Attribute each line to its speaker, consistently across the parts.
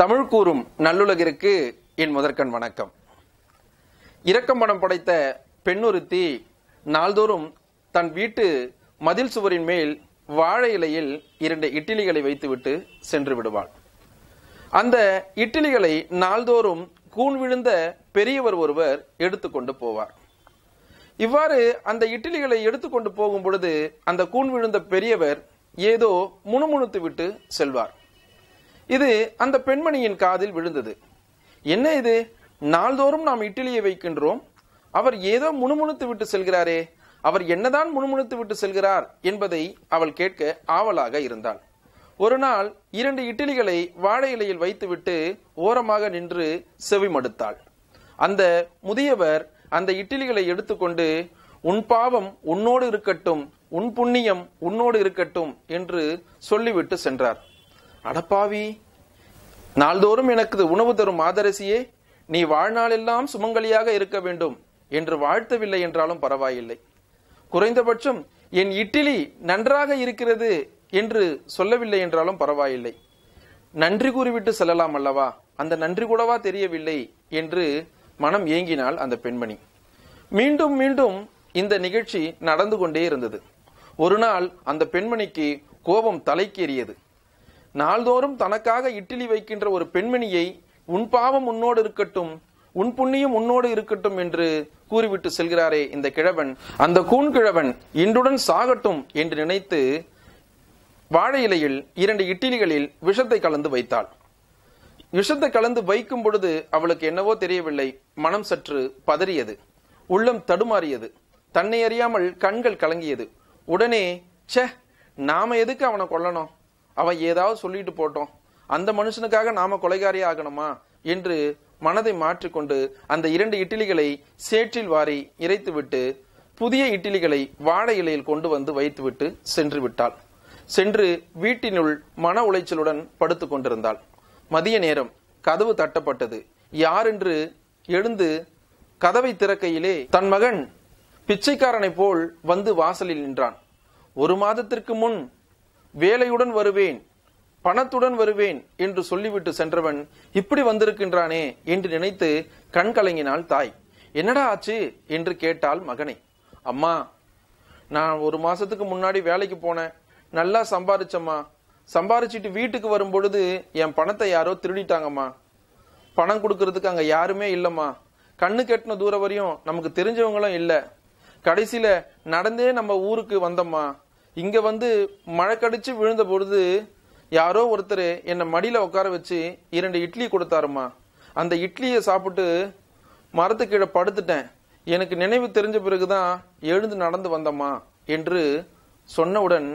Speaker 1: தமிழ் கூறும் நல்லுலகிற்கு என் முதற்கண் வணக்கம் இரக்கம் படம் படைத்த பெண்ணுறுத்தி நாள்தோறும் தன் வீட்டு மதில் சுவரின் மேல் வாழை இலையில் இரண்டு இட்டிலிகளை வைத்துவிட்டு சென்று விடுவாள் அந்த இட்டிலிகளை நாள்தோறும் கூண் விழுந்த பெரியவர் ஒருவர் எடுத்துக்கொண்டு போவார் இவ்வாறு அந்த இட்டிலிகளை எடுத்துக்கொண்டு போகும் பொழுது அந்த கூண் விழுந்த பெரியவர் ஏதோ முணுமுணுத்து விட்டு செல்வார் இது அந்த பெண்மணியின் காதில் விழுந்தது என்ன இது நாள்தோறும் நாம் இட்டிலியை வைக்கின்றோம் அவர் ஏதோ முணுமுணுத்து விட்டு செல்கிறாரே அவர் என்னதான் முணுமுணுத்து விட்டு செல்கிறார் என்பதை அவள் கேட்க ஆவலாக இருந்தாள் ஒரு நாள் இரண்டு இட்டிலிகளை வாழை இலையில் வைத்துவிட்டு ஓரமாக நின்று செவி மடுத்தாள் அந்த முதியவர் அந்த இட்டிலிகளை எடுத்துக்கொண்டு உன் பாவம் உன்னோடு இருக்கட்டும் உன் புண்ணியம் உன்னோடு இருக்கட்டும் என்று சொல்லிவிட்டு சென்றார் அடப்பாவி நாள்தோறும் எனக்கு உணவு தரும் மாதரசியே நீ வாழ்நாளெல்லாம் சுமங்கலியாக இருக்க வேண்டும் என்று வாழ்த்தவில்லை என்றாலும் பரவாயில்லை குறைந்தபட்சம் என் இட்லி நன்றாக இருக்கிறது என்று சொல்லவில்லை என்றாலும் பரவாயில்லை நன்றி கூறிவிட்டு செல்லலாம் அல்லவா அந்த நன்றி கூடவா தெரியவில்லை என்று மனம் ஏங்கினாள் அந்த பெண்மணி மீண்டும் மீண்டும் இந்த நிகழ்ச்சி நடந்து கொண்டே இருந்தது ஒரு நாள் அந்த பெண்மணிக்கு கோபம் தலைக்கேறியது நாள்தோறும் தனக்காக இட்டிலி வைக்கின்ற ஒரு பெண்மணியை உன் பாவம் உன்னோடு இருக்கட்டும் உன் புண்ணியம் உன்னோடு இருக்கட்டும் என்று கூறிவிட்டு செல்கிறாரே இந்த கிழவன் அந்த கூண் கிழவன் இன்றுடன் சாகட்டும் என்று நினைத்து வாழை இலையில் இரண்டு இட்டிலிகளில் விஷத்தை கலந்து வைத்தாள் விஷத்தை கலந்து வைக்கும் பொழுது அவளுக்கு என்னவோ தெரியவில்லை மனம் சற்று பதறியது உள்ளம் தடுமாறியது தன்னை அறியாமல் கண்கள் கலங்கியது உடனே சே நாம எதுக்கு அவனை கொல்லணும் அவன் ஏதாவது சொல்லிட்டு போட்டோம் அந்த மனுஷனுக்காக நாம கொலைகாரி ஆகணுமா என்று மனதை மாற்றிக்கொண்டு அந்த இரண்டு இட்லிகளை சேற்றில் வாரி இறைத்துவிட்டு புதிய இட்லிகளை வாழை இலையில் கொண்டு வந்து வைத்துவிட்டு சென்று விட்டாள் சென்று வீட்டினுள் மன உளைச்சலுடன் படுத்து கொண்டிருந்தாள் மதிய நேரம் கதவு தட்டப்பட்டது யாரென்று எழுந்து கதவை திறக்கையிலே தன் மகன் பிச்சைக்காரனை போல் வந்து வாசலில் நின்றான் ஒரு மாதத்திற்கு முன் வேலையுடன் வருவேன் பணத்துடன் வருவேன் என்று சொல்லிவிட்டு சென்றவன் இப்படி வந்திருக்கின்றானே என்று நினைத்து கண் கலங்கினாள் தாய் என்னடா ஆச்சு என்று கேட்டாள் மகனை அம்மா நான் ஒரு மாசத்துக்கு முன்னாடி வேலைக்கு போனேன் நல்லா சம்பாரிச்சம்மா சம்பாரிச்சிட்டு வீட்டுக்கு வரும் பொழுது என் பணத்தை யாரோ திருடிட்டாங்கம்மா பணம் கொடுக்கறதுக்கு அங்க யாருமே இல்லம்மா கண்ணு கெட்டின தூரம் வரையும் நமக்கு தெரிஞ்சவங்களும் இல்லை கடைசியில நடந்தே நம்ம ஊருக்கு வந்தம்மா இங்கே வந்து மழை கடிச்சு விழுந்த பொழுது யாரோ ஒருத்தர் என்னை மடியில் உட்கார வச்சு இரண்டு இட்லி கொடுத்தாருமா அந்த இட்லியை சாப்பிட்டு மரத்து கீழே படுத்துட்டேன் எனக்கு நினைவு தெரிஞ்ச பிறகுதான் எழுந்து நடந்து வந்தம்மா என்று சொன்னவுடன்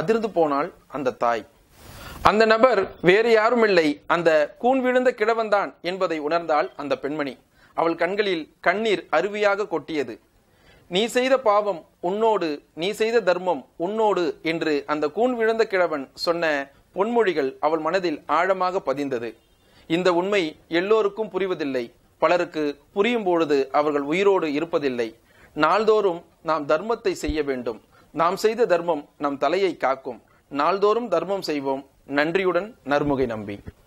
Speaker 1: அதிர்ந்து போனாள் அந்த தாய் அந்த நபர் வேறு யாரும் இல்லை அந்த கூன் விழுந்த கிழவன்தான் என்பதை உணர்ந்தாள் அந்த பெண்மணி அவள் கண்களில் கண்ணீர் அருவியாக கொட்டியது நீ செய்த பாவம் உன்னோடு நீ செய்த தர்மம் உன்னோடு என்று அந்த கூன் விழுந்த கிழவன் சொன்ன பொன்மொழிகள் அவள் மனதில் ஆழமாக பதிந்தது இந்த உண்மை எல்லோருக்கும் புரிவதில்லை பலருக்கு புரியும் பொழுது அவர்கள் உயிரோடு இருப்பதில்லை நாள்தோறும் நாம் தர்மத்தை செய்ய வேண்டும் நாம் செய்த தர்மம் நம் தலையை காக்கும் நாள்தோறும் தர்மம் செய்வோம் நன்றியுடன் நர்முகை நம்பி